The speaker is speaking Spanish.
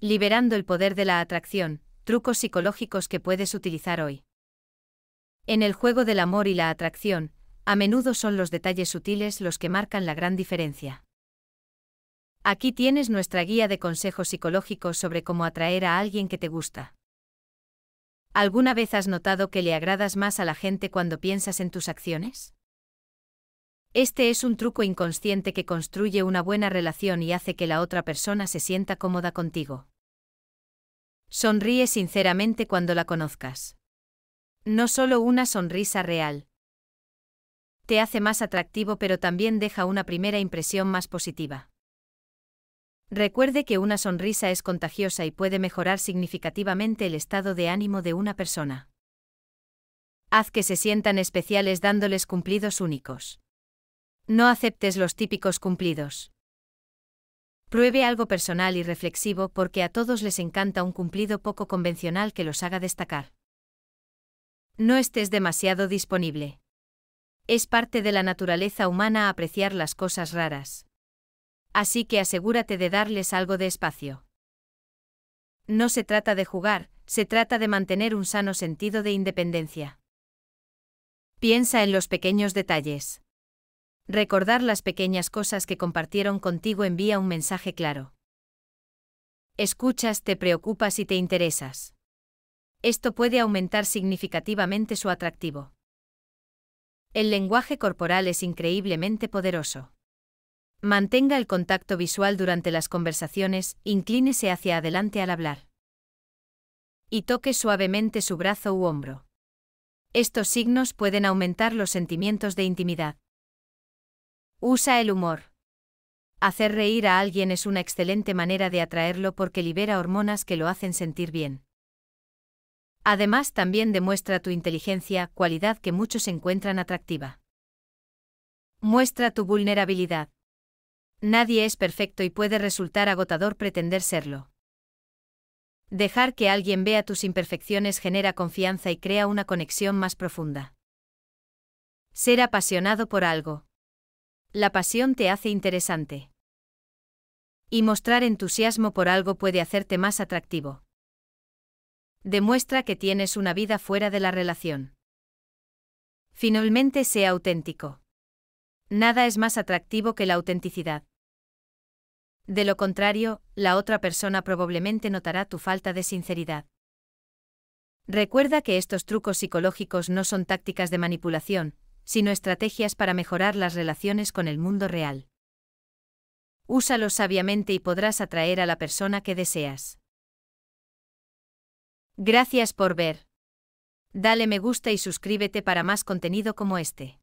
Liberando el poder de la atracción, trucos psicológicos que puedes utilizar hoy. En el juego del amor y la atracción, a menudo son los detalles sutiles los que marcan la gran diferencia. Aquí tienes nuestra guía de consejos psicológicos sobre cómo atraer a alguien que te gusta. ¿Alguna vez has notado que le agradas más a la gente cuando piensas en tus acciones? Este es un truco inconsciente que construye una buena relación y hace que la otra persona se sienta cómoda contigo. Sonríe sinceramente cuando la conozcas. No solo una sonrisa real. Te hace más atractivo pero también deja una primera impresión más positiva. Recuerde que una sonrisa es contagiosa y puede mejorar significativamente el estado de ánimo de una persona. Haz que se sientan especiales dándoles cumplidos únicos. No aceptes los típicos cumplidos. Pruebe algo personal y reflexivo porque a todos les encanta un cumplido poco convencional que los haga destacar. No estés demasiado disponible. Es parte de la naturaleza humana apreciar las cosas raras. Así que asegúrate de darles algo de espacio. No se trata de jugar, se trata de mantener un sano sentido de independencia. Piensa en los pequeños detalles. Recordar las pequeñas cosas que compartieron contigo envía un mensaje claro. Escuchas, te preocupas y te interesas. Esto puede aumentar significativamente su atractivo. El lenguaje corporal es increíblemente poderoso. Mantenga el contacto visual durante las conversaciones, inclínese hacia adelante al hablar. Y toque suavemente su brazo u hombro. Estos signos pueden aumentar los sentimientos de intimidad. Usa el humor. Hacer reír a alguien es una excelente manera de atraerlo porque libera hormonas que lo hacen sentir bien. Además, también demuestra tu inteligencia, cualidad que muchos encuentran atractiva. Muestra tu vulnerabilidad. Nadie es perfecto y puede resultar agotador pretender serlo. Dejar que alguien vea tus imperfecciones genera confianza y crea una conexión más profunda. Ser apasionado por algo. La pasión te hace interesante. Y mostrar entusiasmo por algo puede hacerte más atractivo. Demuestra que tienes una vida fuera de la relación. Finalmente, sea auténtico. Nada es más atractivo que la autenticidad. De lo contrario, la otra persona probablemente notará tu falta de sinceridad. Recuerda que estos trucos psicológicos no son tácticas de manipulación, sino estrategias para mejorar las relaciones con el mundo real. Úsalo sabiamente y podrás atraer a la persona que deseas. Gracias por ver. Dale me gusta y suscríbete para más contenido como este.